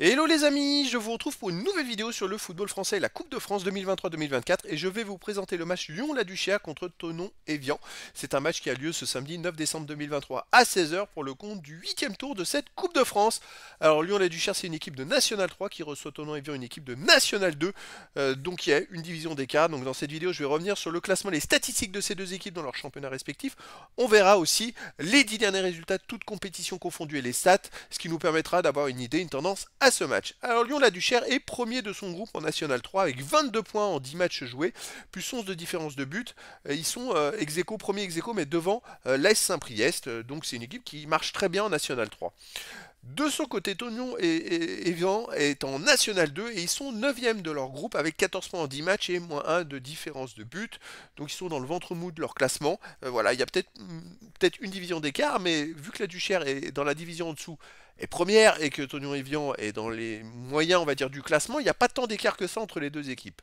Hello les amis, je vous retrouve pour une nouvelle vidéo sur le football français et la Coupe de France 2023-2024 et je vais vous présenter le match Lyon-la-Duchère contre Tonon-Evian. C'est un match qui a lieu ce samedi 9 décembre 2023 à 16h pour le compte du 8ème tour de cette Coupe de France. Alors Lyon-la-Duchère c'est une équipe de National 3 qui reçoit Tonon-Evian, une équipe de National 2, euh, donc il y a une division d'écart. Donc dans cette vidéo je vais revenir sur le classement, les statistiques de ces deux équipes dans leurs championnats respectifs. On verra aussi les 10 derniers résultats, toutes compétitions confondues et les stats, ce qui nous permettra d'avoir une idée, une tendance à ce match. Alors Lyon la Duchère est premier de son groupe en National 3 avec 22 points en 10 matchs joués, plus 11 de différence de but. Euh, ils sont euh, execo premier ex mais devant euh, lest Saint-Priest, donc c'est une équipe qui marche très bien en National 3. De son côté, Tonion et, Evian est en National 2 et ils sont 9e de leur groupe avec 14 points en 10 matchs et moins 1 de différence de but. Donc ils sont dans le ventre mou de leur classement. Euh, voilà, il y a peut-être mm, peut une division d'écart, mais vu que la Duchère est dans la division en dessous, et première et que Tonion Evian est dans les moyens, on va dire, du classement, il n'y a pas tant d'écart que ça entre les deux équipes.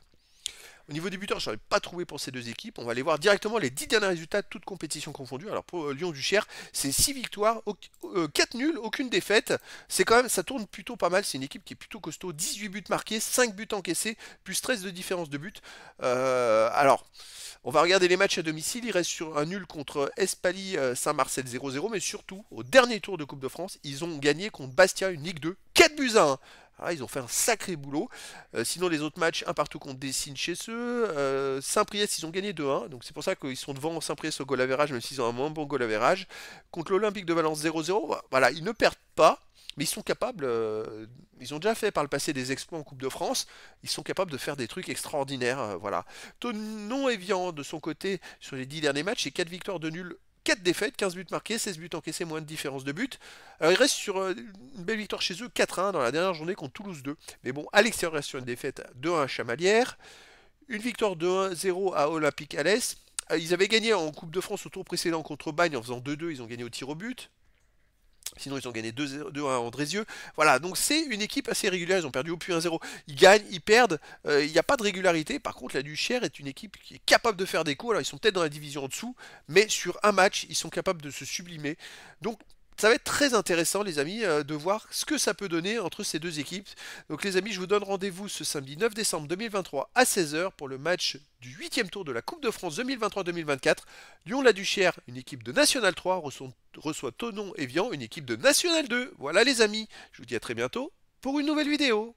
Au niveau des buteurs, je n'aurais pas trouvé pour ces deux équipes. On va aller voir directement les 10 derniers résultats, de toutes compétitions confondues. Alors pour euh, Lyon duchère c'est 6 victoires, 4 euh, nuls, aucune défaite. C'est quand même, ça tourne plutôt pas mal. C'est une équipe qui est plutôt costaud. 18 buts marqués, 5 buts encaissés, plus 13 de différence de but. Euh, alors, on va regarder les matchs à domicile. Il reste sur un nul contre Espali Saint-Marcel 0-0. Mais surtout, au dernier tour de Coupe de France, ils ont gagné contre Bastia une Ligue 2. 4 buts à 1. Ah, ils ont fait un sacré boulot. Euh, sinon, les autres matchs, un partout contre Dessine chez eux. Euh, Saint-Priest, ils ont gagné 2-1. Hein. Donc, c'est pour ça qu'ils sont devant Saint-Priest au goal average, même s'ils ont un moins bon goal Contre l'Olympique de Valence 0-0, bah, voilà, ils ne perdent pas. Mais ils sont capables, euh, ils ont déjà fait par le passé des exploits en Coupe de France, ils sont capables de faire des trucs extraordinaires, euh, voilà. Tonon Evian, de son côté, sur les 10 derniers matchs, c'est 4 victoires de nul, 4 défaites, 15 buts marqués, 16 buts encaissés, moins de différence de but. Alors, euh, il reste sur euh, une belle victoire chez eux, 4-1 dans la dernière journée contre Toulouse 2. Mais bon, à l'extérieur, il reste sur une défaite 2-1 à Chamalières. Une victoire de 1-0 à Olympique Alès. Euh, ils avaient gagné en Coupe de France au tour précédent contre Bagne en faisant 2-2, ils ont gagné au tir au but. Sinon, ils ont gagné 2-1 à Andrézieux. Voilà, donc c'est une équipe assez régulière. Ils ont perdu au plus 1-0. Ils gagnent, ils perdent. Euh, il n'y a pas de régularité. Par contre, la Duchère est une équipe qui est capable de faire des coups. Alors, ils sont peut-être dans la division en dessous, mais sur un match, ils sont capables de se sublimer. Donc, ça va être très intéressant les amis euh, de voir ce que ça peut donner entre ces deux équipes. Donc les amis, je vous donne rendez-vous ce samedi 9 décembre 2023 à 16h pour le match du 8e tour de la Coupe de France 2023-2024. Lyon-La une équipe de National 3, reçoit, reçoit Tonon et Vian, une équipe de National 2. Voilà les amis, je vous dis à très bientôt pour une nouvelle vidéo.